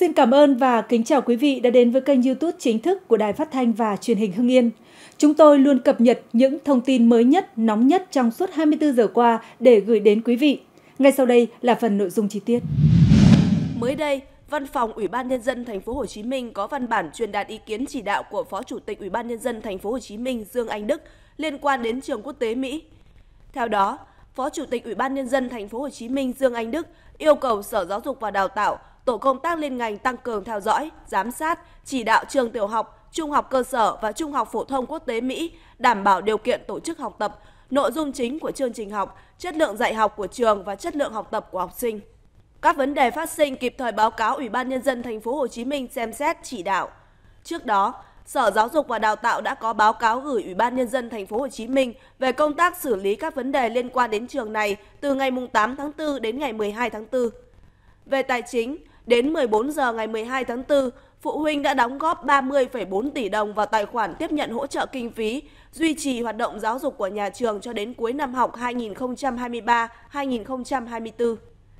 Xin cảm ơn và kính chào quý vị đã đến với kênh YouTube chính thức của Đài Phát thanh và Truyền hình Hưng Yên. Chúng tôi luôn cập nhật những thông tin mới nhất, nóng nhất trong suốt 24 giờ qua để gửi đến quý vị. Ngay sau đây là phần nội dung chi tiết. Mới đây, Văn phòng Ủy ban nhân dân thành phố Hồ Chí Minh có văn bản truyền đạt ý kiến chỉ đạo của Phó Chủ tịch Ủy ban nhân dân thành phố Hồ Chí Minh Dương Anh Đức liên quan đến trường quốc tế Mỹ. Theo đó, Phó Chủ tịch Ủy ban nhân dân thành phố Hồ Chí Minh Dương Anh Đức yêu cầu Sở Giáo dục và Đào tạo tổ công tác liên ngành tăng cường theo dõi, giám sát, chỉ đạo trường tiểu học, trung học cơ sở và trung học phổ thông quốc tế Mỹ đảm bảo điều kiện tổ chức học tập, nội dung chính của chương trình học, chất lượng dạy học của trường và chất lượng học tập của học sinh. Các vấn đề phát sinh kịp thời báo cáo Ủy ban nhân dân thành phố Hồ Chí Minh xem xét chỉ đạo. Trước đó, Sở Giáo dục và Đào tạo đã có báo cáo gửi Ủy ban nhân dân thành phố Hồ Chí Minh về công tác xử lý các vấn đề liên quan đến trường này từ ngày 8 tháng 4 đến ngày 12 tháng 4. Về tài chính, Đến 14 giờ ngày 12 tháng 4, phụ huynh đã đóng góp 30,4 tỷ đồng vào tài khoản tiếp nhận hỗ trợ kinh phí, duy trì hoạt động giáo dục của nhà trường cho đến cuối năm học 2023-2024.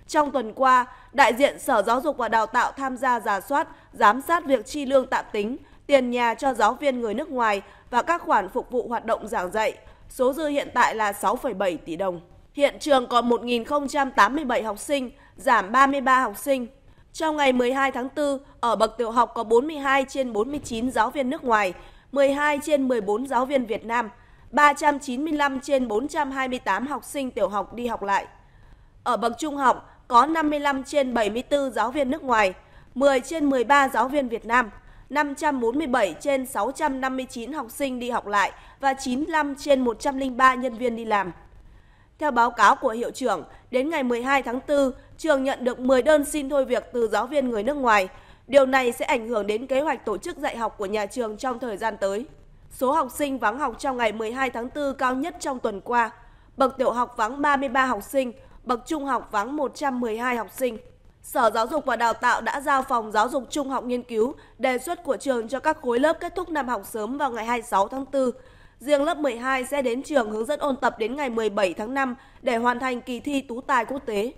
Trong tuần qua, đại diện Sở Giáo dục và Đào tạo tham gia giả soát, giám sát việc chi lương tạm tính, tiền nhà cho giáo viên người nước ngoài và các khoản phục vụ hoạt động giảng dạy. Số dư hiện tại là 6,7 tỷ đồng. Hiện trường còn 1.087 học sinh, giảm 33 học sinh, trong ngày 12 tháng 4, ở bậc tiểu học có 42 trên 49 giáo viên nước ngoài, 12 trên 14 giáo viên Việt Nam, 395 trên 428 học sinh tiểu học đi học lại. Ở bậc trung học có 55 trên 74 giáo viên nước ngoài, 10 trên 13 giáo viên Việt Nam, 547 trên 659 học sinh đi học lại và 95 trên 103 nhân viên đi làm. Theo báo cáo của hiệu trưởng, đến ngày 12 tháng 4, trường nhận được 10 đơn xin thôi việc từ giáo viên người nước ngoài. Điều này sẽ ảnh hưởng đến kế hoạch tổ chức dạy học của nhà trường trong thời gian tới. Số học sinh vắng học trong ngày 12 tháng 4 cao nhất trong tuần qua. Bậc tiểu học vắng 33 học sinh, bậc trung học vắng 112 học sinh. Sở Giáo dục và Đào tạo đã giao phòng giáo dục trung học nghiên cứu đề xuất của trường cho các khối lớp kết thúc năm học sớm vào ngày 26 tháng 4 Riêng lớp 12 sẽ đến trường hướng dẫn ôn tập đến ngày 17 tháng 5 để hoàn thành kỳ thi tú tài quốc tế.